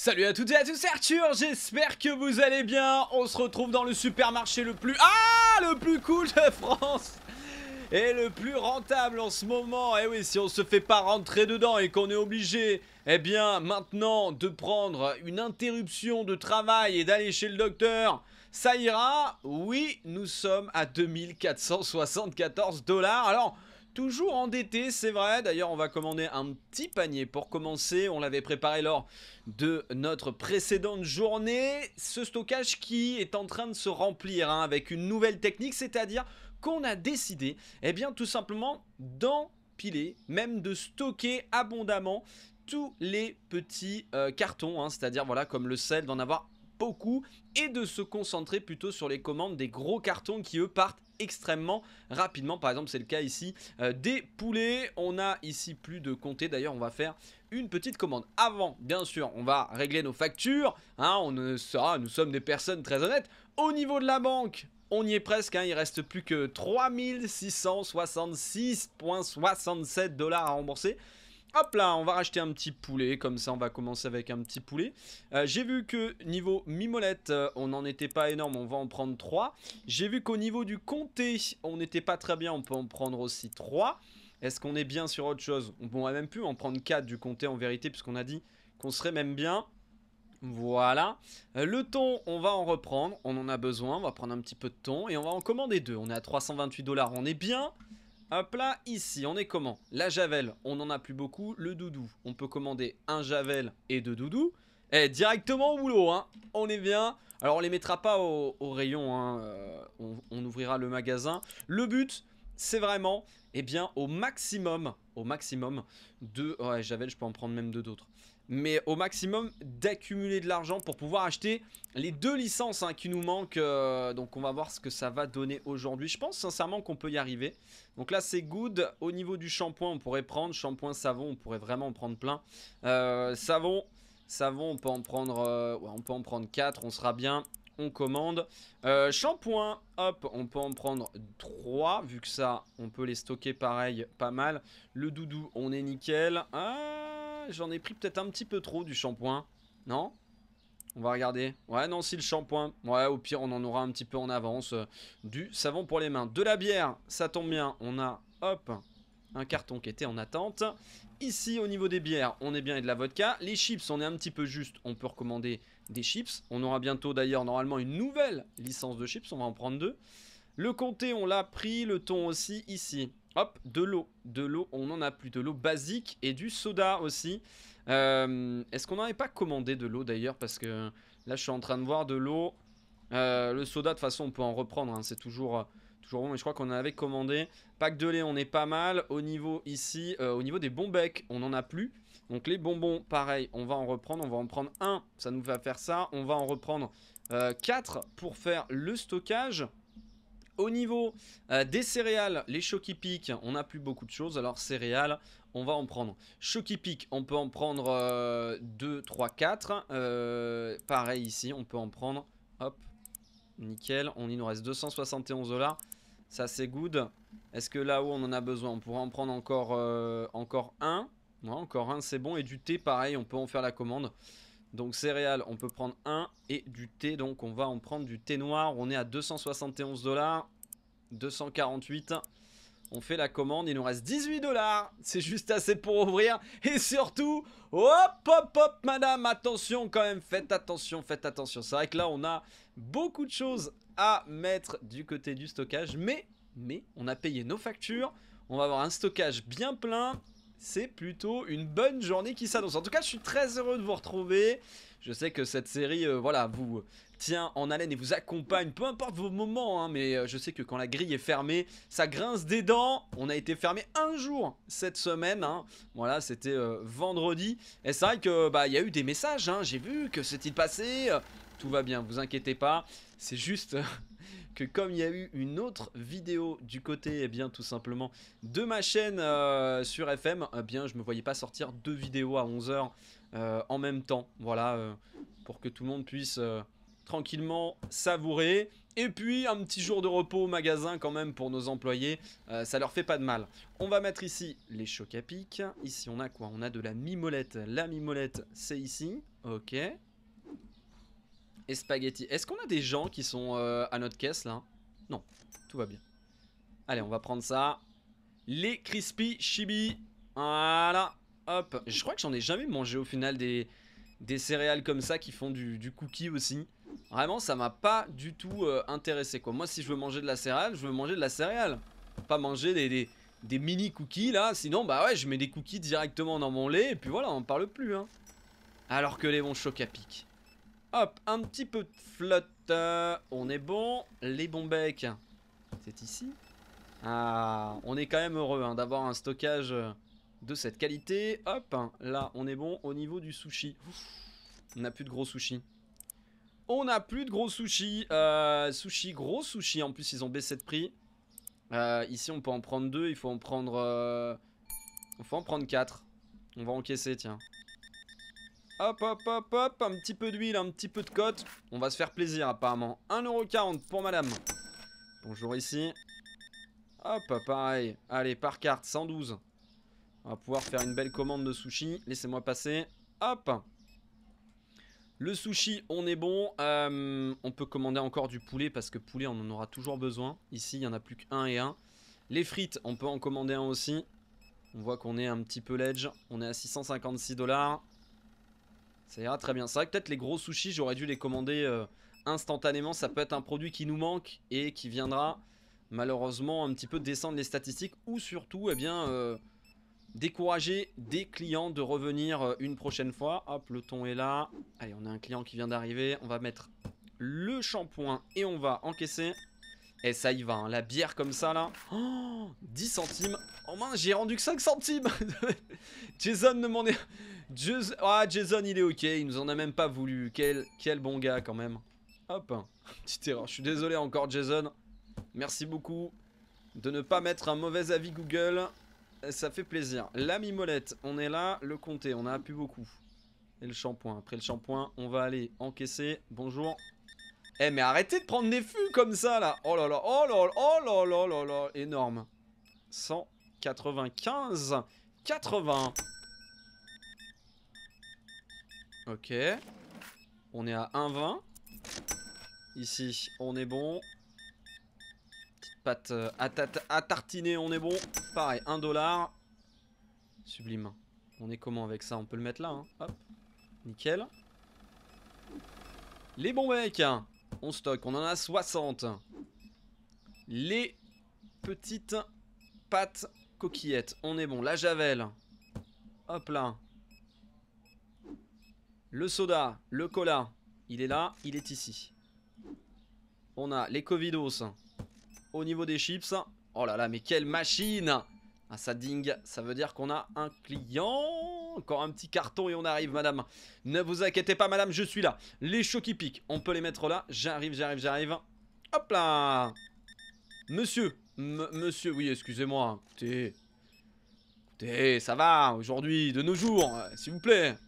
Salut à toutes et à tous, Arthur, j'espère que vous allez bien. On se retrouve dans le supermarché le plus... Ah Le plus cool de France Et le plus rentable en ce moment. Et eh oui, si on se fait pas rentrer dedans et qu'on est obligé, eh bien, maintenant, de prendre une interruption de travail et d'aller chez le docteur, ça ira. Oui, nous sommes à 2474 dollars. Alors toujours endetté, c'est vrai. D'ailleurs, on va commander un petit panier pour commencer. On l'avait préparé lors de notre précédente journée. Ce stockage qui est en train de se remplir hein, avec une nouvelle technique, c'est-à-dire qu'on a décidé, eh bien, tout simplement d'empiler, même de stocker abondamment tous les petits euh, cartons, hein, c'est-à-dire voilà comme le sel d'en avoir beaucoup et de se concentrer plutôt sur les commandes des gros cartons qui eux partent extrêmement rapidement. Par exemple, c'est le cas ici euh, des poulets. On a ici plus de compter. D'ailleurs, on va faire une petite commande. Avant, bien sûr, on va régler nos factures. Hein. on ça, nous sommes des personnes très honnêtes. Au niveau de la banque, on y est presque, hein. il reste plus que 3666,67 dollars à rembourser. Hop là, on va racheter un petit poulet, comme ça on va commencer avec un petit poulet. Euh, j'ai vu que niveau mimolette, euh, on n'en était pas énorme, on va en prendre 3. J'ai vu qu'au niveau du comté, on n'était pas très bien, on peut en prendre aussi 3. Est-ce qu'on est bien sur autre chose On va même plus en prendre 4 du comté en vérité, puisqu'on a dit qu'on serait même bien. Voilà. Euh, le thon, on va en reprendre. On en a besoin. On va prendre un petit peu de thon. Et on va en commander deux. On est à 328 dollars. On est bien. Hop là, ici, on est comment La javel, on n'en a plus beaucoup. Le doudou, on peut commander un javel et deux doudous. Et eh, directement au boulot, hein. On est bien. Alors, on les mettra pas au, rayon, hein. Euh, on, ouvrira le magasin. Le but, c'est vraiment, eh bien, au maximum, au maximum de... Ouais, javel, je peux en prendre même deux d'autres mais au maximum d'accumuler de l'argent pour pouvoir acheter les deux licences hein, qui nous manquent. Euh, donc on va voir ce que ça va donner aujourd'hui. Je pense sincèrement qu'on peut y arriver. Donc là c'est good. Au niveau du shampoing on pourrait prendre. Shampoing, savon on pourrait vraiment en prendre plein. Euh, savon, savon on peut en prendre, euh, ouais, on peut en prendre 4, on sera bien. On commande. Shampoing, hop, on peut en prendre 3. Vu que ça, on peut les stocker pareil, pas mal. Le doudou, on est nickel. Ah j'en ai pris peut-être un petit peu trop du shampoing. Non on va regarder. Ouais, non, si le shampoing. Ouais, au pire, on en aura un petit peu en avance. Euh, du savon pour les mains. De la bière, ça tombe bien. On a, hop, un carton qui était en attente. Ici, au niveau des bières, on est bien et de la vodka. Les chips, on est un petit peu juste. On peut recommander des chips. On aura bientôt, d'ailleurs, normalement, une nouvelle licence de chips. On va en prendre deux. Le comté, on l'a pris. Le thon aussi, ici. Hop, de l'eau. De l'eau, on en a plus. De l'eau basique et du soda aussi. Euh, est-ce qu'on n'avait pas commandé de l'eau d'ailleurs Parce que là, je suis en train de voir de l'eau. Euh, le soda, de toute façon, on peut en reprendre. Hein. C'est toujours, euh, toujours bon. Mais je crois qu'on en avait commandé. Pack de lait, on est pas mal. Au niveau ici, au niveau des bons becs, on n'en a plus. Donc les bonbons, pareil, on va en reprendre. On va en prendre un. Ça nous va faire ça. On va en reprendre quatre pour faire le stockage. Au niveau euh, des céréales, les Choki Peak, on n'a plus beaucoup de choses. Alors céréales, on va en prendre. Choki Peak, on peut en prendre 2, 3, 4. pareil ici, on peut en prendre. Hop, nickel. On y nous reste 271 dollars. Ça c'est good. Est-ce que là où on en a besoin On pourrait en prendre encore, euh, encore un. encore un, c'est bon. Et du thé, pareil, on peut en faire la commande. Donc céréales, on peut prendre un. Et du thé, donc on va en prendre du thé noir. On est à 271 dollars. 248. On fait la commande, il nous reste 18 dollars. C'est juste assez pour ouvrir. Et surtout, hop, hop, hop, madame, attention quand même. Faites attention, faites attention. C'est vrai que là, on a beaucoup de choses à mettre du côté du stockage. Mais, mais, on a payé nos factures. On va avoir un stockage bien plein c'est plutôt une bonne journée qui s'annonce. En tout cas, je suis très heureux de vous retrouver. Je sais que cette série, euh, voilà, vous tient en haleine et vous accompagne, peu importe vos moments, hein, mais euh, je sais que quand la grille est fermée, ça grince des dents. On a été fermé un jour cette semaine, hein. voilà, c'était euh, vendredi. Et c'est vrai que bah y a eu des messages, hein. j'ai vu que c'était il passé, tout va bien, vous inquiétez pas. C'est juste comme il y a eu une autre vidéo du côté, et eh bien tout simplement, de ma chaîne euh, sur FM, eh bien je me voyais pas sortir deux vidéos à 11h euh, en même temps. Voilà, euh, pour que tout le monde puisse tranquillement savourer. Et puis un petit jour de repos au magasin quand même pour nos employés, ça leur fait pas de mal. On va mettre ici les chocs à pic. Ici on a quoi On a de la mimolette. La mimolette c'est ici, ok et spaghetti. Est-ce qu'on a des gens qui sont euh, à notre caisse là Non, tout va bien. Allez, on va prendre ça. Les crispy chibi. Voilà. Hop. Je crois que j'en ai jamais mangé au final des, des céréales comme ça qui font du, cookie aussi. Vraiment, ça m'a pas du tout euh, intéressé quoi. Moi, si je veux manger de la céréale, je veux manger de la céréale. Pas manger des, des, mini cookies là. Sinon, bah ouais, je mets des cookies directement dans mon lait et puis voilà, on parle plus. Hein. Alors que les bons chocs à pic. Hop, un petit peu de flotte. Euh, on est bon. Les bons becs, c'est ici. Ah, on est quand même heureux hein, d'avoir un stockage de cette qualité. Hop, là, on est bon au niveau du sushi. on n'a plus de gros sushi On n'a plus de gros sushi euh, sushi, gros sushi. En plus, ils ont baissé de prix. Euh, ici, on peut en prendre deux. Il faut en prendre... Il faut en prendre quatre. On va encaisser, tiens. Hop, hop, hop, hop, un petit peu d'huile, un petit peu de cote. On va se faire plaisir apparemment. 1,40€ pour madame. Bonjour ici. Hop, pareil. Allez, par carte, 112. On va pouvoir faire une belle commande de sushi. Laissez-moi passer. Hop. Le sushi, on est bon. Euh, on peut commander encore du poulet parce que poulet, on en aura toujours besoin. Ici, il n'y en a plus qu'un et un. Les frites, on peut en commander un aussi. On voit qu'on est un petit peu ledge. On est à 656 dollars. Ça ira très bien. C'est vrai que peut-être les gros sushis, j'aurais dû les commander euh, instantanément. Ça peut être un produit qui nous manque et qui viendra malheureusement un petit peu descendre les statistiques ou surtout, eh bien, euh, décourager des clients de revenir euh, une prochaine fois. Hop, le ton est là. Allez, on a un client qui vient d'arriver. On va mettre le shampoing et on va encaisser. Et ça y va, hein. la bière comme ça là. Oh, 10 centimes. Oh mince, j'ai rendu que 5 centimes. Jason ne m'en est... Jason, ah, Jason, il est ok. Il nous en a même pas voulu. Quel, quel bon gars, quand même. Hop. Petite erreur. Je suis désolé encore, Jason. Merci beaucoup de ne pas mettre un mauvais avis Google. Euh, ça fait plaisir. La mimolette, on est là. Le comté, on a pu beaucoup. Et le shampoing. Après le shampoing, on va aller encaisser. Bonjour. Eh mais arrêtez de prendre des fûts comme ça là Oh là là, oh là oh là, oh là oh là là oh là Énorme 195 80 Ok. On est à 1,20. Ici, on est bon. Petite pâte euh, à, tartiner, on est bon. Pareil, 1 dollar. Sublime. On est comment avec ça On peut le mettre là. Hein. Hop. Nickel. Les bons mecs. Hein. On stocke. On en a 60. Les petites pâtes coquillettes. On est bon. La javel. Hop là. Le soda, le cola, il est là, il est ici. On a les covidos au niveau des chips. Oh là là, mais quelle machine Ah ça dingue, ça veut dire qu'on a un client encore un petit carton et on arrive madame Ne vous inquiétez pas madame je suis là Les chocs qui piquent on peut les mettre là J'arrive j'arrive j'arrive Hop là Monsieur Monsieur oui excusez-moi Écoutez ça va aujourd'hui de nos jours euh, s'il vous plaît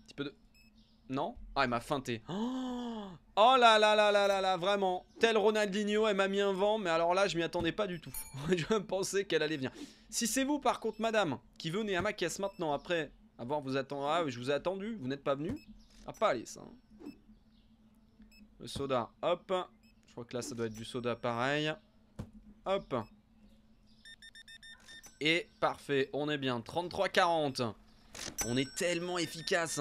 non Ah, elle m'a feinté. Oh! oh, là là là là là là, vraiment. Tel Ronaldinho, elle m'a mis un vent, mais alors là, je m'y attendais pas du tout. je pensais qu'elle allait venir. Si c'est vous, par contre, madame, qui venez à ma caisse maintenant, après avoir vous attendu... Ah, je vous ai attendu, vous n'êtes pas venu Ah, pas allez, ça. Hein. Le soda, hop. Je crois que là, ça doit être du soda pareil. Hop. Et parfait, on est bien. 33-40. On est tellement efficace.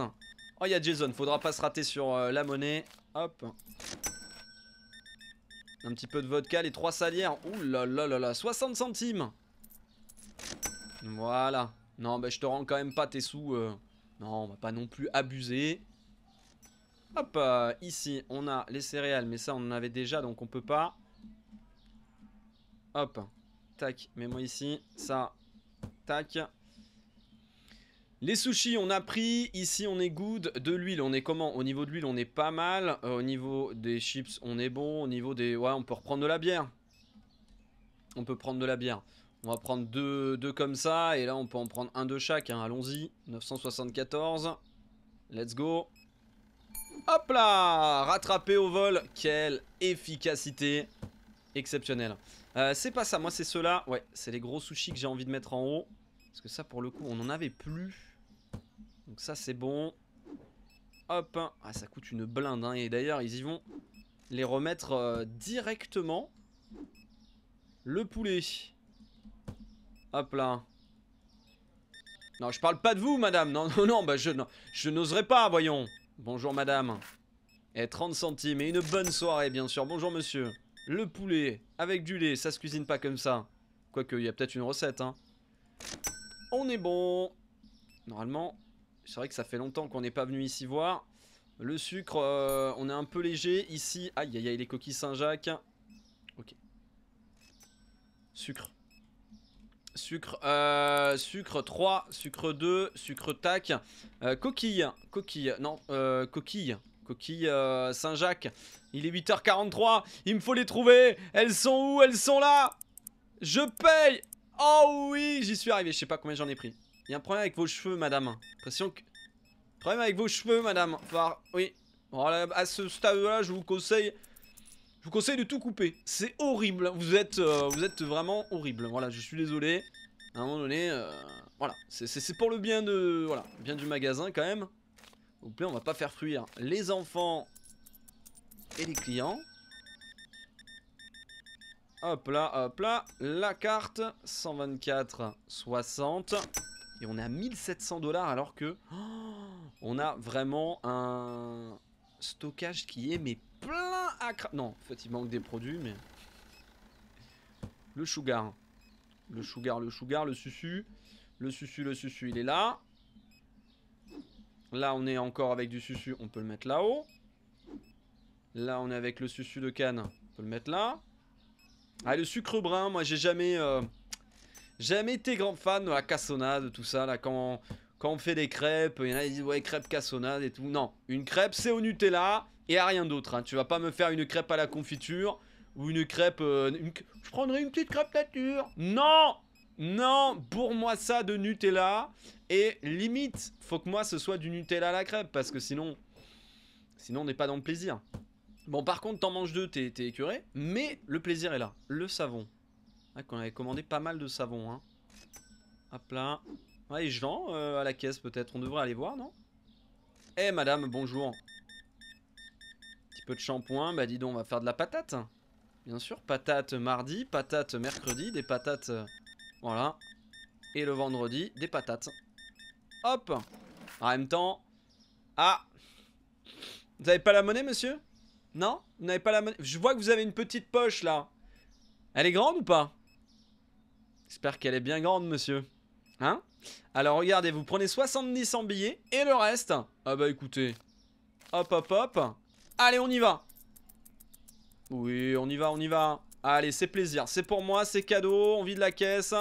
Oh, il y a Jason, faudra pas se rater sur euh, la monnaie. Hop. Un petit peu de vodka, les trois salières. Ouh là là là là, 60 centimes. Voilà. Non, bah je te rends quand même pas tes sous. Euh. Non, on va pas non plus abuser. Hop, euh, ici, on a les céréales, mais ça, on en avait déjà, donc on peut pas. Hop. Tac, mets-moi ici. Ça. Tac. Les sushis, on a pris. Ici, on est good. De l'huile, on est comment Au niveau de l'huile, on est pas mal. Euh, au niveau des chips, on est bon. Au niveau des... Ouais, on peut reprendre de la bière. On peut prendre de la bière. On va prendre deux, deux comme ça. Et là, on peut en prendre un de chaque. Hein. Allons-y. 974. Let's go. Hop là Rattrapé au vol. Quelle efficacité exceptionnelle. Euh, c'est pas ça. Moi, c'est ceux-là. Ouais, c'est les gros sushis que j'ai envie de mettre en haut. Parce que ça, pour le coup, on n'en avait plus. Donc ça c'est bon. Hop, hein. ah, ça coûte une blinde. Hein. Et d'ailleurs, ils y vont les remettre euh, directement. Le poulet. Hop là. Non, je parle pas de vous, madame. Non, non, non, bah je, je n'oserais pas, voyons. Bonjour, madame. Et eh, 30 centimes. Et une bonne soirée, bien sûr. Bonjour, monsieur. Le poulet avec du lait, ça se cuisine pas comme ça. Quoique, il y a peut-être une recette, hein. On est bon. Normalement, c'est vrai que ça fait longtemps qu'on n'est pas venu ici voir. Le sucre, euh, on est un peu léger. Ici, aïe aïe aïe, les coquilles Saint-Jacques. Ok. Sucre. Sucre, euh, sucre 3, sucre 2, sucre tac. Euh, coquille, coquille, non, coquille. Coquille Saint-Jacques. Il est 8h43, il me faut les trouver. Elles sont où Elles sont là Je paye Oh oui, j'y suis arrivé, je sais pas combien j'en ai pris. Il y a un problème avec vos cheveux, madame. Pression que... Problème avec vos cheveux, madame. Enfin, oui. Voilà, à ce stade-là, je vous conseille... Je vous conseille de tout couper. C'est horrible. Vous êtes, euh, vous êtes vraiment horrible. Voilà, je suis désolé. À un moment donné, euh, voilà. C'est pour le bien de... Voilà, bien du magasin, quand même. S'il vous plaît, on va pas faire fuir les enfants et les clients. Hop là, hop là. La carte, 124, 60. Et on est à 1700 dollars alors que oh, on a vraiment un stockage qui est mais plein à cra... Non, en fait il manque des produits mais... Le sugar. Le sugar, le sugar, le susu. Le susu, le susu, il est là. Là on est encore avec du susu, on peut le mettre là-haut. Là on est avec le susu de canne, on peut le mettre là. Ah le sucre brun, moi j'ai jamais... Euh, j'ai jamais été grand fan de la cassonade, de tout ça, là, quand, quand on fait des crêpes, il y en a qui disent ouais crêpes cassonade et tout. Non, une crêpe c'est au Nutella et à rien d'autre. Hein. Tu vas pas me faire une crêpe à la confiture ou une crêpe. Euh, je prendrais une petite crêpe nature. Non, non, pour moi ça de Nutella et limite faut que moi ce soit du Nutella à la crêpe parce que sinon, sinon on n'est pas dans le plaisir. Bon par contre t'en manges deux, t'es écœuré, mais le plaisir est là. Le savon, 'on qu'on avait commandé pas mal de savon. Hein. Hop là. Ouais, je Jean, euh, à la caisse peut-être. On devrait aller voir, non Eh, madame, bonjour. Petit peu de shampoing. Bah, dis donc, on va faire de la patate. Bien sûr, patate mardi, patate mercredi, des patates... Euh, voilà. Et le vendredi, des patates. Hop En même temps... Ah Vous avez pas la monnaie, monsieur Non Vous n'avez pas la monnaie Je vois que vous avez une petite poche, là. Elle est grande ou pas J'espère qu'elle est bien grande, monsieur. Hein Alors regardez, vous prenez 70 en billets et le reste. Ah bah écoutez. Hop, hop, hop. Allez, on y va. Oui, on y va, on y va. Allez, c'est plaisir. C'est pour moi, c'est cadeau. On de la caisse.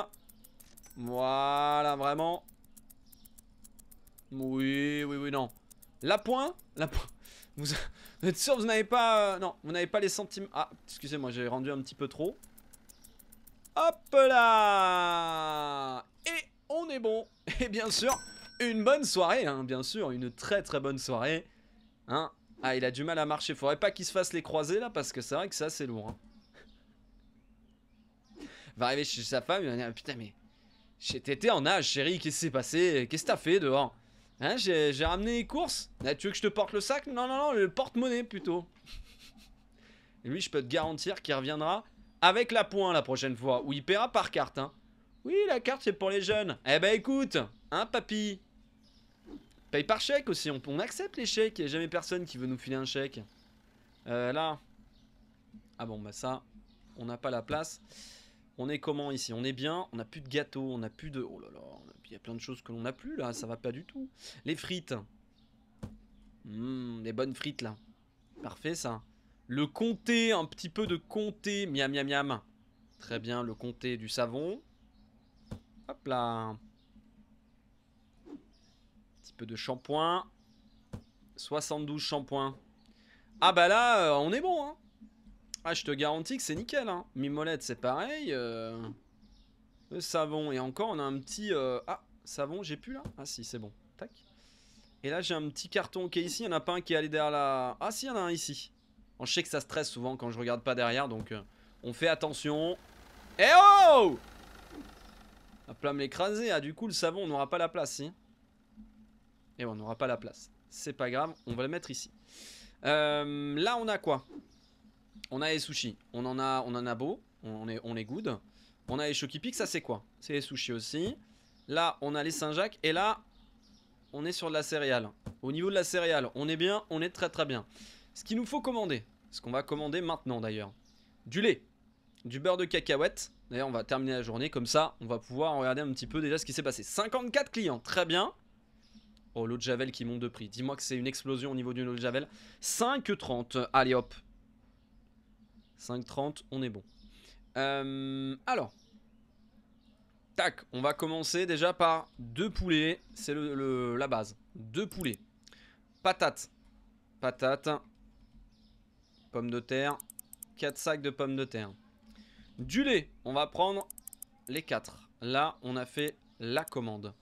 Voilà, vraiment. Oui, oui, oui, non. La pointe La Vous, êtes sûr vous n'avez pas... Euh, non, vous n'avez pas les centimes... Ah, excusez-moi, j'ai rendu un petit peu trop. Hop là Et on est bon. Et bien sûr, une bonne soirée, hein, bien sûr, une très très bonne soirée. Hein ah, il a du mal à marcher. Faudrait pas qu'il se fasse les croisés là, parce que c'est vrai que ça, c'est lourd. Hein. Va arriver chez sa femme, il va dire Putain, mais t'étais en âge, chérie, qu'est-ce qui s'est passé Qu'est-ce que t'as fait dehors Hein, j'ai ramené les courses ah, Tu veux que je te porte le sac Non, non, non, le porte-monnaie plutôt. Et lui, je peux te garantir qu'il reviendra avec la pointe la prochaine fois, ou il paiera par carte. Hein. Oui, la carte, c'est pour les jeunes. Eh ben écoute, hein, papy Paye par chèque aussi, on, accepte les chèques, il a jamais personne qui veut nous filer un chèque. Euh, là. Ah bon, bah ça, on n'a pas la place. On est comment ici On est bien, on n'a plus de gâteau, on n'a plus de... Oh là là, il y a plein de choses que l'on n'a plus là, ça va pas du tout. Les frites. les mmh, bonnes frites là. Parfait ça. Le comté, un petit peu de comté. Miam, miam, miam. Très bien, le comté du savon. Hop là. Un petit peu de shampoing. 72 shampoings. Ah bah là, euh, on est bon, hein. Ah, je te garantis que c'est nickel, hein. Mimolette, c'est pareil. Euh, le savon. Et encore, on a un petit... Euh, ah, savon, j'ai plus, là Ah si, c'est bon. Tac. Et là, j'ai un petit carton qui est ici. Il n'y en a pas un qui est allé derrière la... Ah si, il y en a un ici. On je sais que ça stresse souvent quand je regarde pas derrière, donc euh, on fait attention. Eh oh À me l'écraser, hein. du coup le savon on n'aura pas la place hein. Et eh, on n'aura pas la place. C'est pas grave, on va le mettre ici. Euh, là on a quoi On a les sushis. On en a, on en a beau, on, est, on est good. On a les Chokipic, ça c'est quoi C'est les sushis aussi. Là on a les Saint-Jacques et là on est sur de la céréale. Au niveau de la céréale, on est bien, on est très très bien. Ce qu'il nous faut commander, ce qu'on va commander maintenant d'ailleurs, du lait, du beurre de cacahuète. D'ailleurs, on va terminer la journée comme ça, on va pouvoir regarder un petit peu déjà ce qui s'est passé. 54 clients, très bien. Oh, l'eau de Javel qui monte de prix. Dis-moi que c'est une explosion au niveau de eau de Javel. 5,30. Allez hop. 5,30, on est bon. Euh, alors. Tac, on va commencer déjà par deux poulets. C'est la base. Deux poulets. Patates. Patates. Pommes de terre. 4 sacs de pommes de terre. Du lait, on va prendre les 4. Là, on a fait la commande.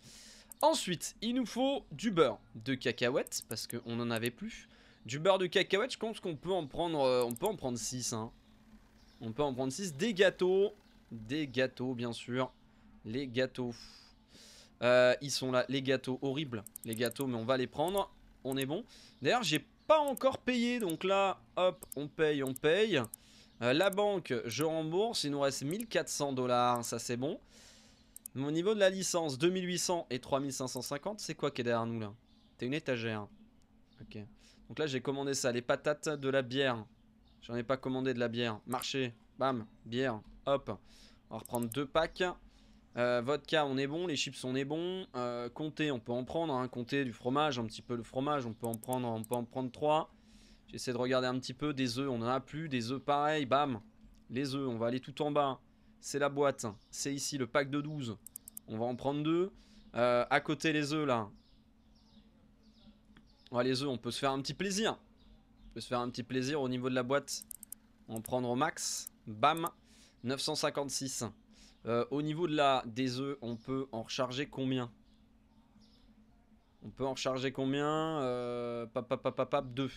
Ensuite, il nous faut du beurre de cacahuètes, parce qu'on en avait plus. Du beurre de cacahuètes, je pense qu'on peut en prendre euh, on peut en prendre 6. Hein. On peut en prendre 6. Des gâteaux. Des gâteaux, bien sûr. Les gâteaux. Euh, ils sont là, les gâteaux horribles. Les gâteaux, mais on va les prendre. On est bon. D'ailleurs, j'ai pas encore payé, donc là, hop, on paye, on paye. Euh, la banque, je rembourse, il nous reste 1400 dollars, ça c'est bon. Mon niveau de la licence, 2800 et 3550, c'est quoi qui est derrière nous là T'es une étagère. Ok. Donc là j'ai commandé ça, les patates de la bière. J'en ai pas commandé de la bière. Marché, bam, bière, hop. On va reprendre deux packs. Euh, vodka, on est bon. Les chips, on est bon. Euh, comté, on peut en prendre. Hein. Comté, du fromage, un petit peu le fromage. On peut en prendre, on peut en prendre 3. J'essaie de regarder un petit peu. Des œufs, on en a plus. Des œufs, pareil. Bam. Les œufs, on va aller tout en bas. C'est la boîte. C'est ici le pack de 12. On va en prendre deux. Euh, à côté, les œufs, là. les œufs, on peut se faire un petit plaisir. On peut se faire un petit plaisir au niveau de la boîte. En prendre au max. Bam. 956. Euh, au niveau de la, des œufs, on peut en recharger combien On peut en recharger combien euh, deux.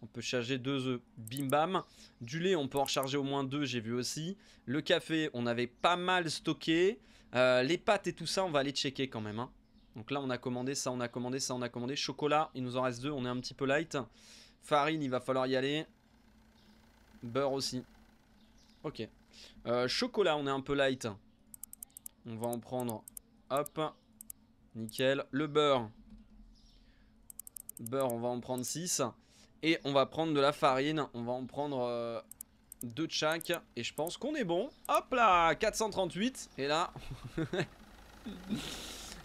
On peut charger deux œufs. Bim bam. Du lait, on peut en recharger au moins deux, j'ai vu aussi. Le café, on avait pas mal stocké. Euh, les pâtes et tout ça, on va aller checker quand même. Hein. Donc là, on a commandé ça, on a commandé ça, on a commandé. Chocolat, il nous en reste deux, on est un petit peu light. Farine, il va falloir y aller. Beurre aussi. Ok. Euh, chocolat, on est un peu light. On va en prendre. Hop. Nickel. Le beurre. Beurre, on va en prendre 6. Et on va prendre de la farine. On va en prendre euh, deux 2 de chaque. Et je pense qu'on est bon. Hop là 438. Et là...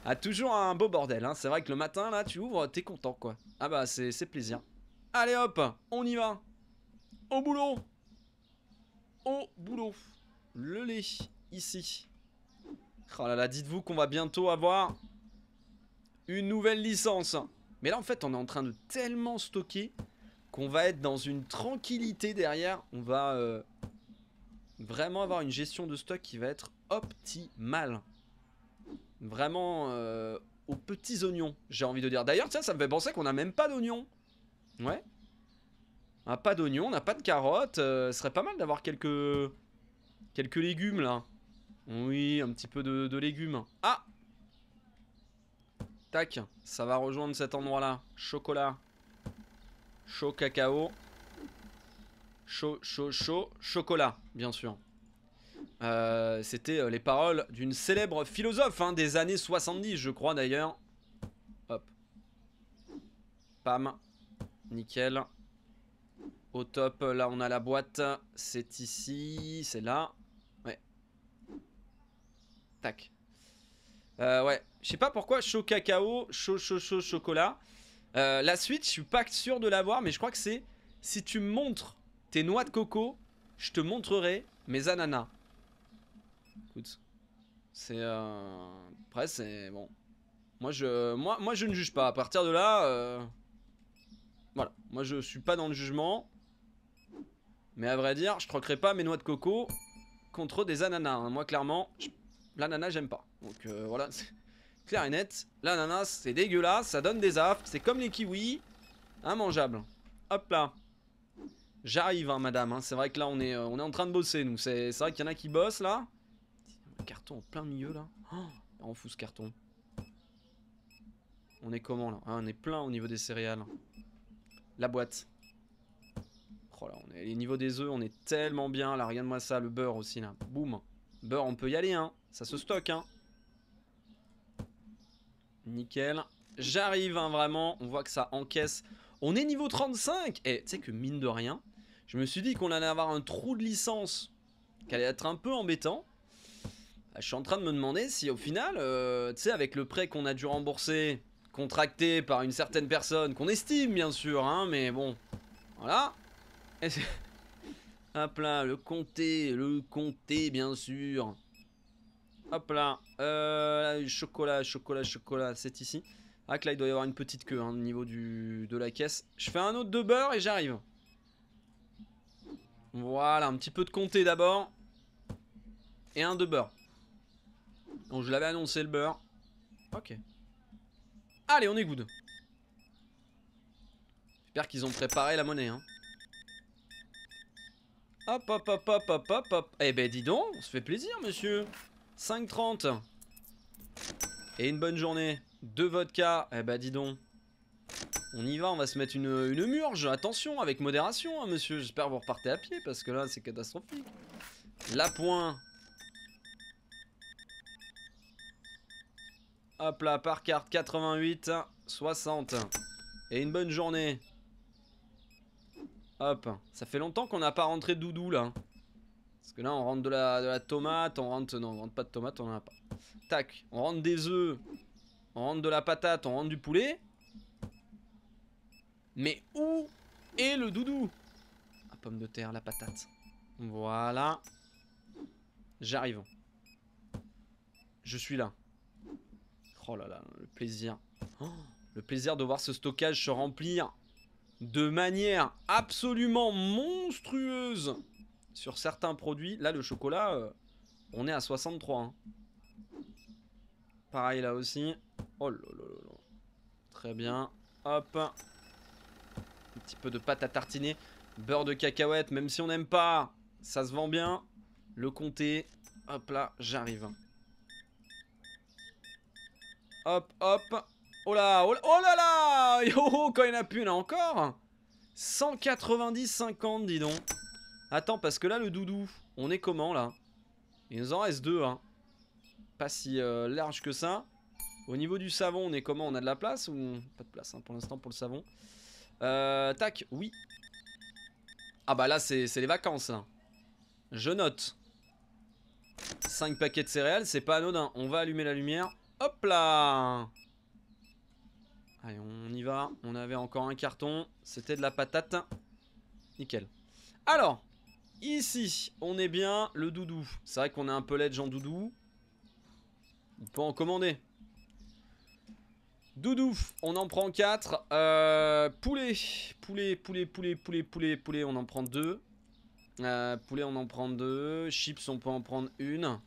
a toujours un beau bordel. Hein. C'est vrai que le matin, là, tu ouvres, t'es content, quoi. Ah bah, c'est plaisir. Allez hop, on y va. Au boulot au boulot. Le lait, ici. Oh là là, dites-vous qu'on va bientôt avoir une nouvelle licence. Mais là, en fait, on est en train de tellement stocker qu'on va être dans une tranquillité derrière. On va euh, vraiment avoir une gestion de stock qui va être optimale. Vraiment euh, aux petits oignons, j'ai envie de dire. D'ailleurs, tiens, ça me fait penser qu'on n'a même pas d'oignons. Ouais, on n'a pas d'oignon, on n'a pas de carottes. Euh, ce serait pas mal d'avoir quelques... Quelques légumes, là. Oui, un petit peu de, légumes. Ah Tac, ça va rejoindre cet endroit-là. Chocolat. Chaud cacao. Chaud, chaud, chaud. Chocolat, bien sûr. Euh, c'était euh, les paroles d'une célèbre philosophe hein, des années 70, je crois d'ailleurs. Hop. Pam. Nickel. Au top, là on a la boîte. C'est ici, c'est là. Ouais. Tac. Euh, ouais, je sais pas pourquoi chaud cacao, chaud chaud chaud chocolat. Euh, la suite, je suis pas sûr de l'avoir, mais je crois que c'est si tu me montres tes noix de coco, je te montrerai mes ananas. Écoute, c'est euh, après c'est bon. Moi je, moi, moi je ne juge pas. À partir de là, voilà, moi je suis pas dans le jugement. Mais à vrai dire, je croquerai pas mes noix de coco contre des ananas. Hein. Moi, clairement, l'ananas, j'aime pas. Donc euh, voilà, clair et net. L'ananas, c'est dégueulasse, ça donne des affres. C'est comme les kiwis, immangeable. Hein, Hop là. J'arrive, hein, madame. C'est vrai que là, on est, euh, on est en train de bosser, nous. C'est vrai qu'il y en a qui bossent, là. Un carton en plein milieu, là. Oh, on fout ce carton. On est comment, là ah, On est plein au niveau des céréales. La boîte les niveaux des œufs, on est tellement bien. Là, regarde-moi ça, le beurre aussi, là. Boum. Beurre, on peut y aller, hein. Ça se stocke, hein. Nickel. J'arrive, hein, vraiment. On voit que ça encaisse. On est niveau 35. Et tu sais que, mine de rien, je me suis dit qu'on allait avoir un trou de licence qui allait être un peu embêtant. Bah, je suis en train de me demander si, au final, euh, tu sais, avec le prêt qu'on a dû rembourser, contracté par une certaine personne, qu'on estime, bien sûr, hein, mais bon... Voilà, Hop là, le comté, le comté bien sûr. Hop là, euh, chocolat, chocolat, chocolat, c'est ici. Ah que là il doit y avoir une petite queue hein, au niveau du, de la caisse. Je fais un autre de beurre et j'arrive. Voilà, un petit peu de comté d'abord. Et un de beurre. Donc je l'avais annoncé le beurre. Ok. Allez, on est good. J'espère qu'ils ont préparé la monnaie. Hein. Hop, hop, hop, hop, hop, hop, hop. Eh ben, dis donc, on se fait plaisir, monsieur. 5,30. Et une bonne journée. Deux vodka. Eh ben, dis donc. On y va, on va se mettre une, murge. Attention, avec modération, hein, monsieur. J'espère que vous repartez à pied, parce que là, c'est catastrophique. La pointe. Hop là, par carte, 88, 60. Et une bonne journée. Hop, ça fait longtemps qu'on n'a pas rentré de doudou là. Parce que là on rentre de la, tomate, on rentre... Non, on rentre pas de tomate, on en a pas. Tac, on rentre des œufs, on rentre de la patate, on rentre du poulet. Mais où est le doudou La pomme de terre, la patate. Voilà. J'arrive. Je suis là. Oh là là, le plaisir. Oh, le plaisir de voir ce stockage se remplir de manière absolument monstrueuse sur certains produits. Là, le chocolat, euh, on est à 63. Hein. Pareil là aussi. Oh Très bien. Hop. Un petit peu de pâte à tartiner. Beurre de cacahuète, même si on n'aime pas, ça se vend bien. Le comté. Hop là, j'arrive. Hop, hop. Oh là, oh là, oh là, là Yo, oh, quand il n'y en a plus, là encore 190, 50, dis donc. Attends, parce que là, le doudou, on est comment, là Il nous en reste deux, hein. Pas si euh, large que ça. Au niveau du savon, on est comment On a de la place ou... Pas de place, hein, pour l'instant, pour le savon. Euh, tac, oui. Ah bah là, c'est les vacances, là. Je note. 5 paquets de céréales, c'est pas anodin. On va allumer la lumière. Hop là Allez, on y va. On avait encore un carton. C'était de la patate. Nickel. Alors, ici, on est bien le doudou. C'est vrai qu'on a un peu de Jean Doudou. On peut en commander. Doudou, on en prend 4. Euh, poulet, poulet, poulet, poulet, poulet, poulet, poulet, on en prend 2. Euh, poulet, on en prend 2. Chips, on peut en prendre une.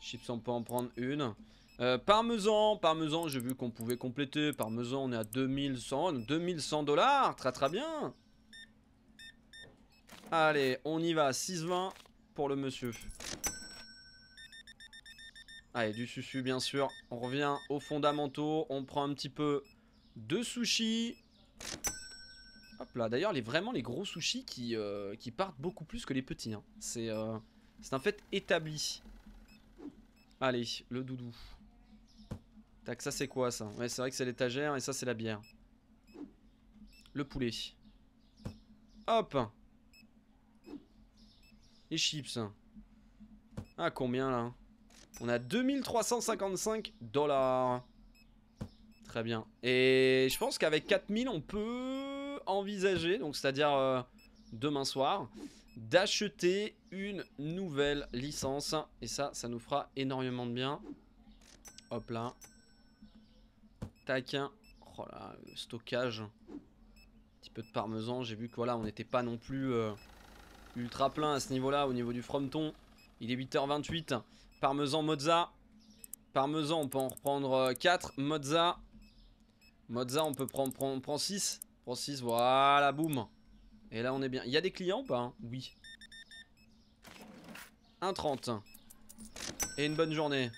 Chips, on peut en prendre une. Euh, parmesan, parmesan, j'ai vu qu'on pouvait compléter. Parmesan, on est à 2100, 2100 dollars, très très bien. Allez, on y va, 6,20 pour le monsieur. Allez, du susu, bien sûr. On revient aux fondamentaux. On prend un petit peu de sushi. Hop là, d'ailleurs, les, vraiment les gros sushis qui, euh, qui partent beaucoup plus que les petits. Hein. Euh, c'est un fait établi. Allez, le doudou. Tac, ça c'est quoi ça Ouais, c'est vrai que c'est l'étagère et ça c'est la bière. Le poulet. Hop Les chips. Ah, combien là On a 2355 dollars. Très bien. Et je pense qu'avec 4000, on peut envisager, donc c'est-à-dire euh, demain soir, d'acheter une nouvelle licence. Et ça, ça nous fera énormément de bien. Hop là. Tac. Hein. Oh stockage. Un petit peu de parmesan. J'ai vu que voilà, on n'était pas non plus euh, ultra plein à ce niveau-là, au niveau du frometon. Il est 8h28. Parmesan, mozza. Parmesan, on peut en reprendre 4. Euh, mozza. Mozza, on peut prendre, prendre, 6. Prends 6, voilà, boum. Et là, on est bien. Il y a des clients ou pas hein Oui. 1,30. Et une bonne journée.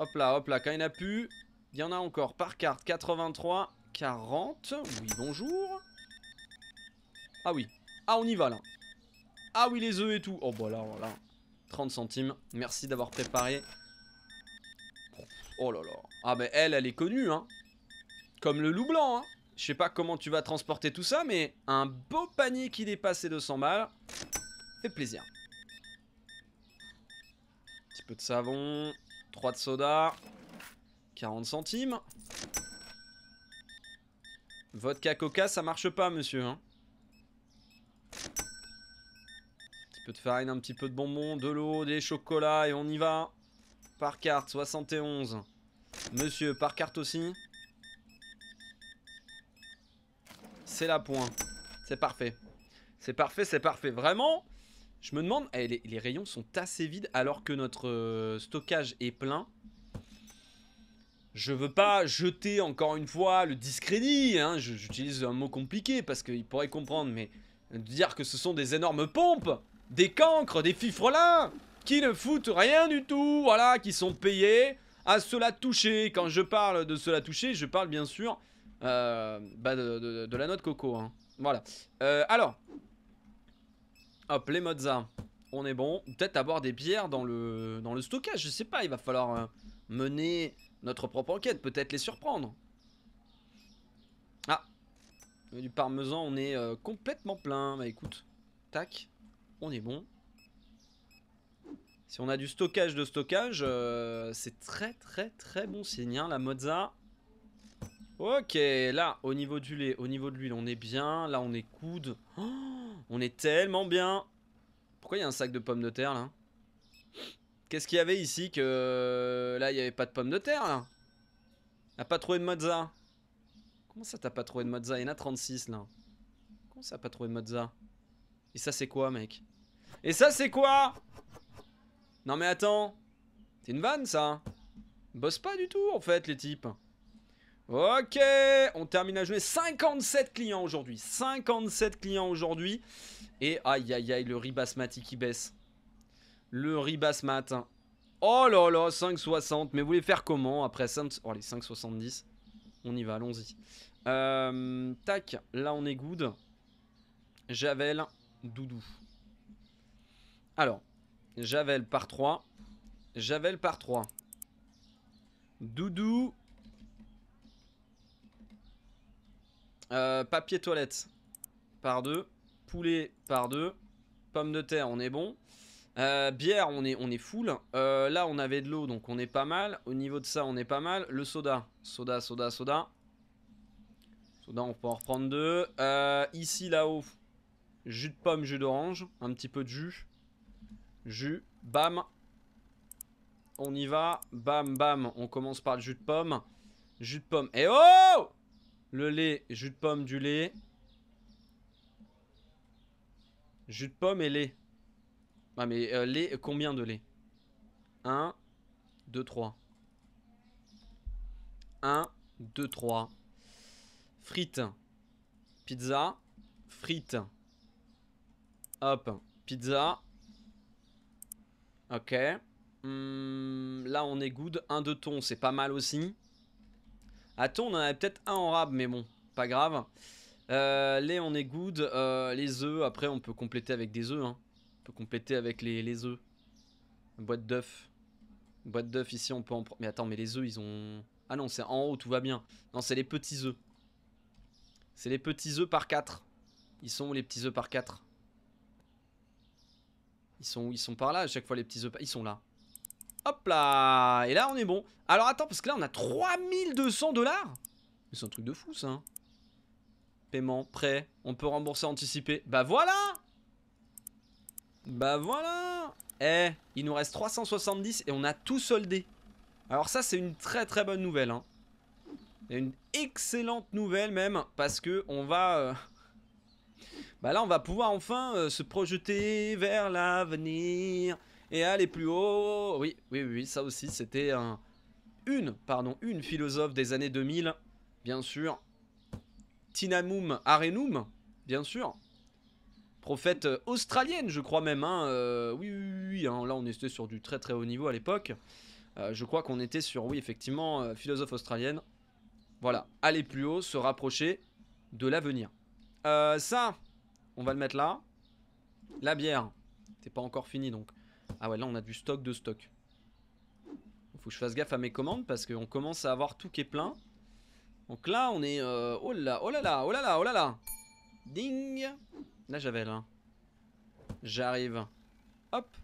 Hop là, hop là, quand il n'a plus, il y en a encore par carte. 83, 40. Oui, bonjour. Ah oui. Ah, on y va là. Ah oui, les œufs et tout. Oh, voilà, bah là, voilà. 30 centimes. Merci d'avoir préparé. Oh là là. Ah, mais ben, elle, elle est connue, hein. Comme le loup blanc, hein. Je sais pas comment tu vas transporter tout ça, mais un beau panier qui dépasse les 200 balles. Fait plaisir. Un petit peu de savon. 3 de soda. 40 centimes. Vodka coca, ça marche pas, monsieur. Hein. Un petit peu de farine, un petit peu de bonbons, de l'eau, des chocolats, et on y va. Par carte, 71. Monsieur, par carte aussi. C'est la pointe. C'est parfait. C'est parfait, c'est parfait. Vraiment, je me demande, eh, les, rayons sont assez vides alors que notre euh, stockage est plein. Je veux pas jeter encore une fois le discrédit, hein. j'utilise un mot compliqué parce qu'il pourraient comprendre, mais dire que ce sont des énormes pompes, des cancres, des fifrelins, qui ne foutent rien du tout, voilà, qui sont payés à cela toucher. Quand je parle de cela toucher, je parle bien sûr euh, bah, de, la noix de coco. Hein. Voilà. Euh, alors, Hop, les mozzas. On est bon. Peut-être avoir des bières dans le, dans le stockage, je sais pas. Il va falloir euh, mener notre propre enquête, peut-être les surprendre. Ah. Du parmesan, on est euh, complètement plein. Bah écoute, tac, on est bon. Si on a du stockage de stockage, euh, c'est très très très bon signe, hein, la mozza. Ok, là, au niveau du lait, au niveau de l'huile, on est bien. Là, on est coude. Oh on est tellement bien. Pourquoi il y a un sac de pommes de terre là Qu'est-ce qu'il y avait ici que là il avait pas de pommes de terre là T'as pas trouvé de mozza Comment ça t'as pas trouvé de mozza Il y en a 36 là. Comment ça pas trouvé de mozza Et ça c'est quoi mec Et ça c'est quoi Non mais attends. C'est une vanne ça. Bosse pas du tout en fait les types. Ok, on termine à jouer 57 clients aujourd'hui. 57 clients aujourd'hui. Et aïe aïe aïe, le Ribasmati qui baisse. Le ribasmat. Oh là là, 5,60. Mais vous voulez faire comment après Oh les 5,70. On y va, allons-y. Euh, tac, là on est good. Javel, Doudou. Alors, Javel par 3. Javel par 3. Doudou, Euh, papier toilette par deux. Poulet par deux. Pommes de terre, on est bon. Euh, bière, on est, on est full. Euh, là, on avait de l'eau, donc on est pas mal. Au niveau de ça, on est pas mal. Le soda. Soda, soda, soda. Soda, on peut en reprendre deux. ici, là-haut, jus de pomme, jus d'orange. Un petit peu de jus. Jus. Bam. On y va. Bam, bam. On commence par le jus de pomme. Jus de pomme. Et eh oh le lait, jus de pomme, du lait. Jus de pomme et lait. Ah mais euh, lait, combien de lait 1, 2, 3. 1, 2, 3. Frites. Pizza. Frites. Hop. Pizza. Ok. Hmm, là on est good. 1 de thon, c'est pas mal aussi. Attends on en a peut-être un en rab, mais bon, pas grave. Euh, les, on est good. Euh, les œufs, après, on peut compléter avec des œufs. Hein. On peut compléter avec les, les œufs. boîte d'œufs. Boîte d'œufs ici, on peut en prendre. Mais attends, mais les œufs, ils ont. Ah non, c'est en haut, tout va bien. Non, c'est les petits œufs. C'est les petits œufs par 4. Ils sont les petits œufs par 4 Ils sont Ils sont par là à chaque fois les petits œufs Ils sont là. Hop là Et là, on est bon. Alors, attends, parce que là, on a 3200 dollars c'est un truc de fou, ça. Hein. Paiement, prêt, on peut rembourser anticipé Bah voilà Bah voilà Eh, il nous reste 370 et on a tout soldé. Alors ça, c'est une très très bonne nouvelle. Hein. Une excellente nouvelle même, parce que on va... Euh, bah là, on va pouvoir enfin euh, se projeter vers l'avenir et aller plus haut. Oui, oui, oui, ça aussi, c'était une, pardon, une philosophe des années 2000, bien sûr. Tinamum Arenum, bien sûr. Prophète euh, australienne, je crois même. Hein, euh, oui, oui, oui hein, là on était sur du très très haut niveau à l'époque. Euh, je crois qu'on était sur, oui, effectivement, philosophe australienne. Voilà, aller plus haut, se rapprocher de l'avenir. ça, on va le mettre là. La bière, c'est pas encore fini donc. Ah ouais, là on a du stock de stock. Faut que je fasse gaffe à mes commandes parce qu'on commence à avoir tout qui est plein. Donc là on est... Euh, oh là, oh là là, oh là là, oh là là Ding Là j'avais là. J'arrive. Hop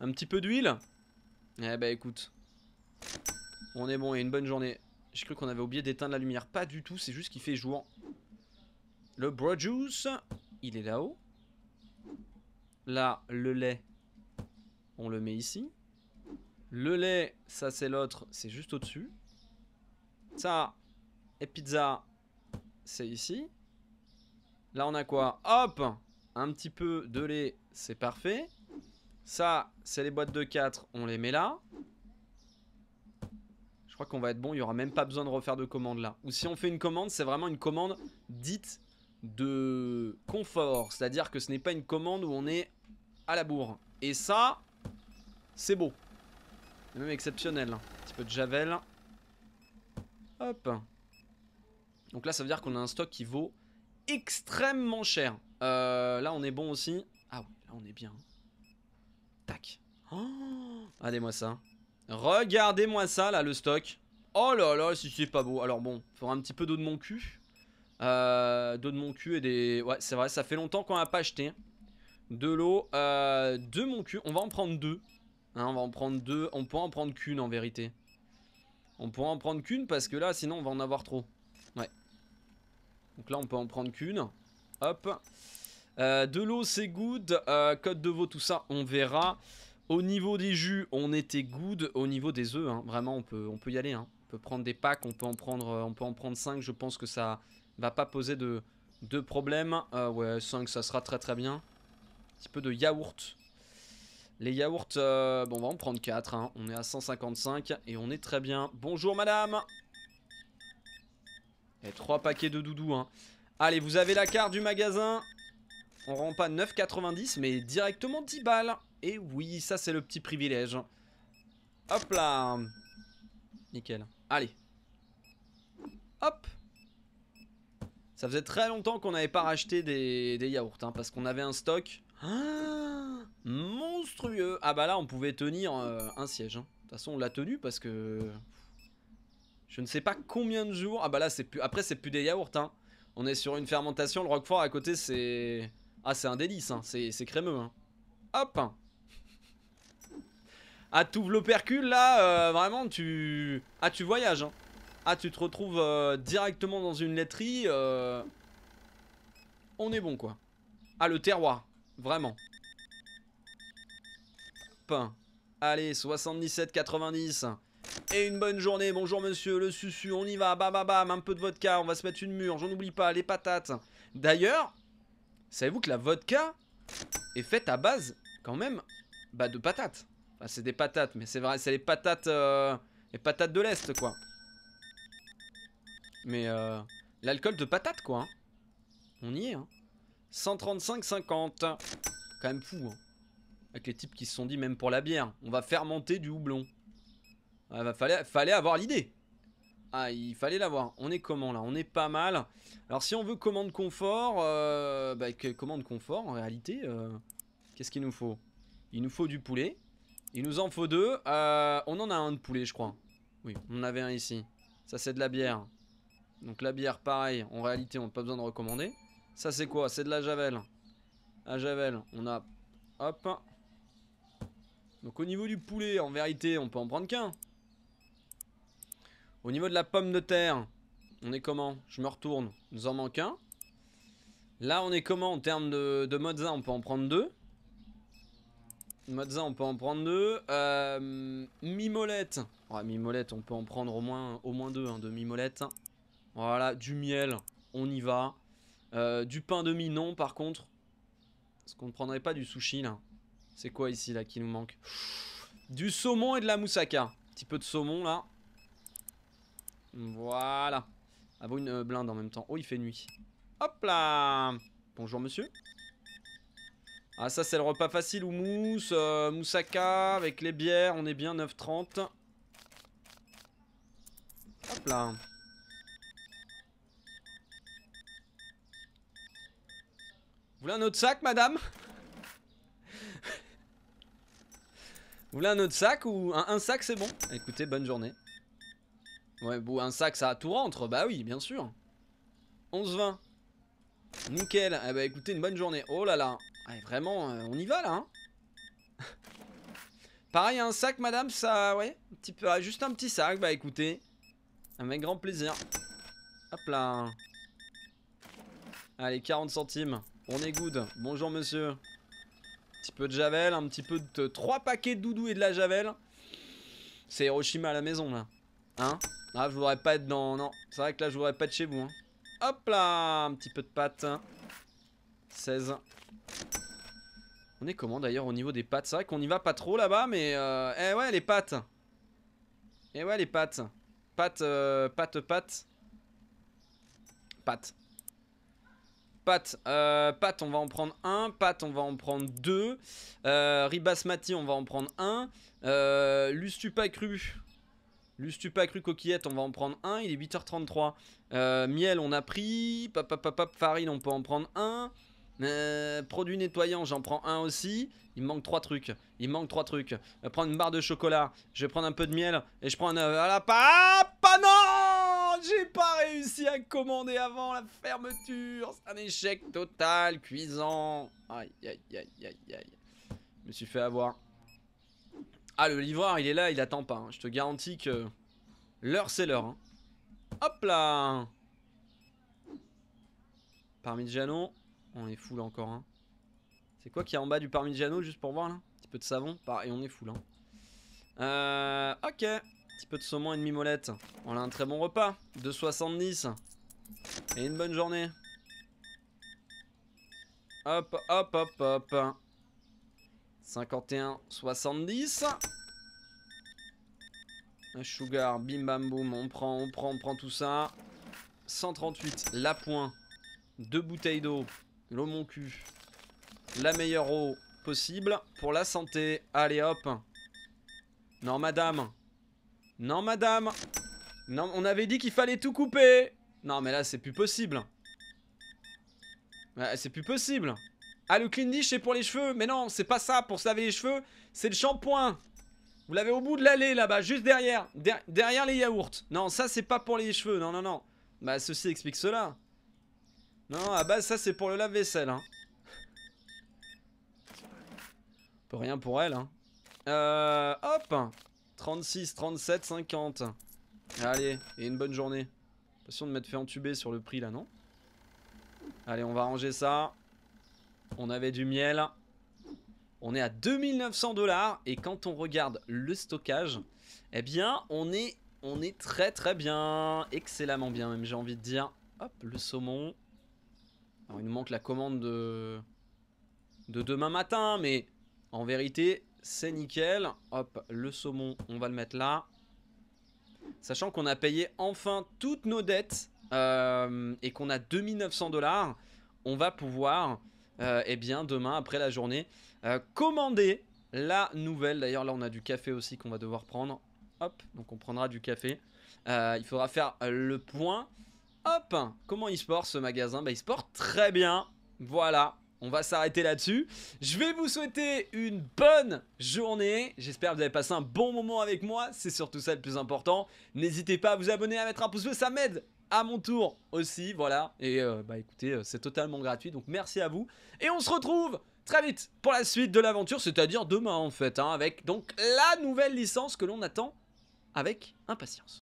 Un petit peu d'huile Eh bah écoute. On est bon et une bonne journée. J'ai cru qu'on avait oublié d'éteindre la lumière. Pas du tout, c'est juste qu'il fait jour. Le bro juice, il est là-haut. Là, le lait, on le met ici. Le lait, ça c'est l'autre, c'est juste au-dessus. Ça et pizza, c'est ici. Là, on a quoi Hop Un petit peu de lait, c'est parfait. Ça, c'est les boîtes de 4, on les met là. Je crois qu'on va être bon, il n'y aura même pas besoin de refaire de commande là. Ou si on fait une commande, c'est vraiment une commande dite de confort. C'est-à-dire que ce n'est pas une commande où on est à la bourre. Et ça, c'est beau. même exceptionnel. Hein. Un petit peu de javel. Hop. Donc là, ça veut dire qu'on a un stock qui vaut extrêmement cher. Euh, là, on est bon aussi. Ah oui, là, on est bien. Tac. Oh, regardez-moi ça. Regardez-moi ça, là, le stock. Oh là là, si c'est pas beau. Alors bon, faudra un petit peu d'eau de mon cul. Euh, d'eau de mon cul et des... Ouais, c'est vrai, ça fait longtemps qu'on n'a pas acheté. De l'eau euh, de mon cul. On va en prendre deux. Hein, on va en prendre deux. On peut en prendre qu'une en vérité. On peut en prendre qu'une parce que là, sinon, on va en avoir trop. Ouais. Donc là, on peut en prendre qu'une. Hop. Euh, de l'eau, c'est good. Euh, code de veau, tout ça, on verra. Au niveau des jus, on était good. Au niveau des œufs, hein, vraiment, on peut, on peut y aller. Hein. On peut prendre des packs, on peut en prendre, euh, on peut en prendre 5. Je pense que ça va pas poser de, problème. ouais, 5, ça sera très très bien. Un petit peu de yaourt. Les yaourts, euh, bon, on va en prendre 4. Hein. On est à 155 et on est très bien. Bonjour, madame Et 3 paquets de doudou. Hein. Allez, vous avez la carte du magasin. On rend pas 9,90, mais directement 10 balles. Et oui, ça, c'est le petit privilège. Hop là Nickel. Allez. Hop Ça faisait très longtemps qu'on n'avait pas racheté des, des yaourts, hein, parce qu'on avait un stock ah monstrueux Ah bah là, on pouvait tenir euh, un siège. Hein. De toute façon, on l'a tenu parce que... Je ne sais pas combien de jours... Ah bah là, c'est plus... Après, c'est plus des yaourts, hein. On est sur une fermentation, le roquefort à côté, c'est... Ah, c'est un délice, hein. C'est crémeux, hein. Hop Ah, tout l'opercule là, euh, vraiment, tu... Ah, tu voyages, hein. Ah, tu te retrouves euh, directement dans une laiterie. On est bon, quoi. Ah, le terroir. Vraiment. Pain. Allez, 77,90. Et une bonne journée, bonjour monsieur, le susu, on y va, bam bam bam, un peu de vodka, on va se mettre une mûre, j'en oublie pas, les patates. D'ailleurs, savez-vous que la vodka est faite à base, quand même, bah de patates. c'est des patates, mais c'est vrai, c'est les patates, euh, les patates de l'Est, quoi. Mais euh, l'alcool de patates quoi. Hein. On y est, hein. 135,50. Quand même fou, hein. Avec les types qui se sont dit, même pour la bière, on va fermenter du houblon. Il bah, fallait, avoir l'idée. Ah, il fallait l'avoir. On est comment là On est pas mal. Alors si on veut commande confort, euh, bah, commande confort en réalité, euh, qu'est-ce qu'il nous faut Il nous faut du poulet. Il nous en faut deux. Euh, on en a un de poulet, je crois. Oui, on avait un ici. Ça, c'est de la bière. Donc la bière, pareil. En réalité, on n'a pas besoin de recommander. Ça c'est quoi C'est de la javel. La javel, on a... Hop. Donc au niveau du poulet, en vérité, on peut en prendre qu'un. Au niveau de la pomme de terre, on est comment Je me retourne, nous en manque un. Là, on est comment en termes de, de mozza On peut en prendre deux. Mozza, on peut en prendre deux. Euh, mimolette. Ouais, mimolette, on peut en prendre au moins, au moins deux hein, de mimolette. Voilà, du miel, on y va. Euh, du pain de non, par contre. Est-ce qu'on ne prendrait pas du sushi, là C'est quoi, ici, là, qui nous manque Du saumon et de la moussaka. Un petit peu de saumon, là. Voilà. Avant ah une euh, blinde en même temps. Oh, il fait nuit. Hop là Bonjour, monsieur. Ah, ça, c'est le repas facile ou mousse, euh, moussaka, avec les bières. On est bien, 9,30. Hop là Vous voulez un autre sac, madame Vous voulez un autre sac ou un, sac c'est bon Écoutez, bonne journée. Ouais, bon, un sac ça tout rentre, bah oui, bien sûr. 11-20. Nickel, eh bah écoutez, une bonne journée. Oh là là, eh, vraiment, euh, on y va là. Hein? Pareil, un sac madame, ça, ouais, un petit peu, ah, juste un petit sac, bah écoutez. Avec grand plaisir. Hop là. Allez, 40 centimes. On est good. Bonjour monsieur. Un petit peu de javel, un petit peu de... Trois paquets de doudou et de la javel. C'est Hiroshima à la maison là. Hein Ah, je voudrais pas être dans... Non, c'est vrai que là, je voudrais pas être chez vous. Hein. Hop là Un petit peu de pâte. 16. Hein. On est comment d'ailleurs au niveau des pâtes C'est vrai qu'on y va pas trop là-bas, mais... Euh, eh ouais, les pâtes Eh ouais, les pâtes Pâtes, euh, pâtes, pâtes Pâtes Pat, euh, on va en prendre un. Pat, on va en prendre deux. Euh, Ribasmati, on va en prendre un. Euh, pas cru. pas cru coquillette, on va en prendre un. Il est 8h33. Euh, miel, on a pris. farine, on peut en prendre un. Euh, produit nettoyant, j'en prends un aussi. Il manque trois trucs. Il manque trois trucs. Je vais prendre une barre de chocolat. Je vais prendre un peu de miel. Et je prends un... Voilà, la j'ai pas réussi à commander avant la fermeture. C'est un échec total, cuisant. Aïe, aïe, aïe, aïe, aïe. Je me suis fait avoir. Ah, le livreur, il est là, il attend pas. Hein. Je te garantis que l'heure, c'est l'heure. Hein. Hop là Parmigiano. On est full encore. Hein. C'est quoi qu'il y a en bas du Parmigiano, juste pour voir, là Un petit peu de savon. Et on est full. Hein. Euh, ok petit peu de saumon et de mimolette. On a un très bon repas. de 70. Et une bonne journée. Hop, hop, hop, hop. 51, 70. Un sugar, bim bam boum. On prend, on prend, on prend tout ça. 138, la pointe. Deux bouteilles d'eau. L'eau mon cul. La meilleure eau possible pour la santé. Allez hop. Non madame, non, madame. Non, on avait dit qu'il fallait tout couper. Non, mais là, c'est plus possible. C'est plus possible. Ah, le clean dish, c'est pour les cheveux. Mais non, c'est pas ça. Pour se laver les cheveux, c'est le shampoing. Vous l'avez au bout de l'allée, là-bas, juste derrière. derrière les yaourts. Non, ça, c'est pas pour les cheveux. Non, non, non. Bah, ceci explique cela. Non, à base, ça, c'est pour le lave-vaisselle. Hein. rien pour elle. Hein. Euh, hop. 36, 37, 50. Allez, et une bonne journée. Attention de m'être fait entuber sur le prix là, non Allez, on va ranger ça. On avait du miel. On est à 2900 dollars et quand on regarde le stockage, eh bien, on est, on est très très bien. Excellemment bien même, j'ai envie de dire. Hop, le saumon. Alors, il nous manque la commande de, de demain matin, mais en vérité, c'est nickel. Hop, le saumon, on va le mettre là. Sachant qu'on a payé enfin toutes nos dettes euh, et qu'on a 2900 dollars, on va pouvoir, euh, eh bien, demain, après la journée, euh, commander la nouvelle. D'ailleurs, là, on a du café aussi qu'on va devoir prendre. Hop, donc on prendra du café. il faudra faire le point. Hop, comment il se porte ce magasin bah, il se porte très bien. Voilà, on va s'arrêter là-dessus. Je vais vous souhaiter une bonne journée. J'espère que vous avez passé un bon moment avec moi. C'est surtout ça le plus important. N'hésitez pas à vous abonner, à mettre un pouce bleu, ça m'aide à mon tour aussi, voilà. Et euh, bah écoutez, euh, c'est totalement gratuit, donc merci à vous. Et on se retrouve très vite pour la suite de l'aventure, c'est-à-dire demain en fait, hein, avec donc la nouvelle licence que l'on attend avec impatience.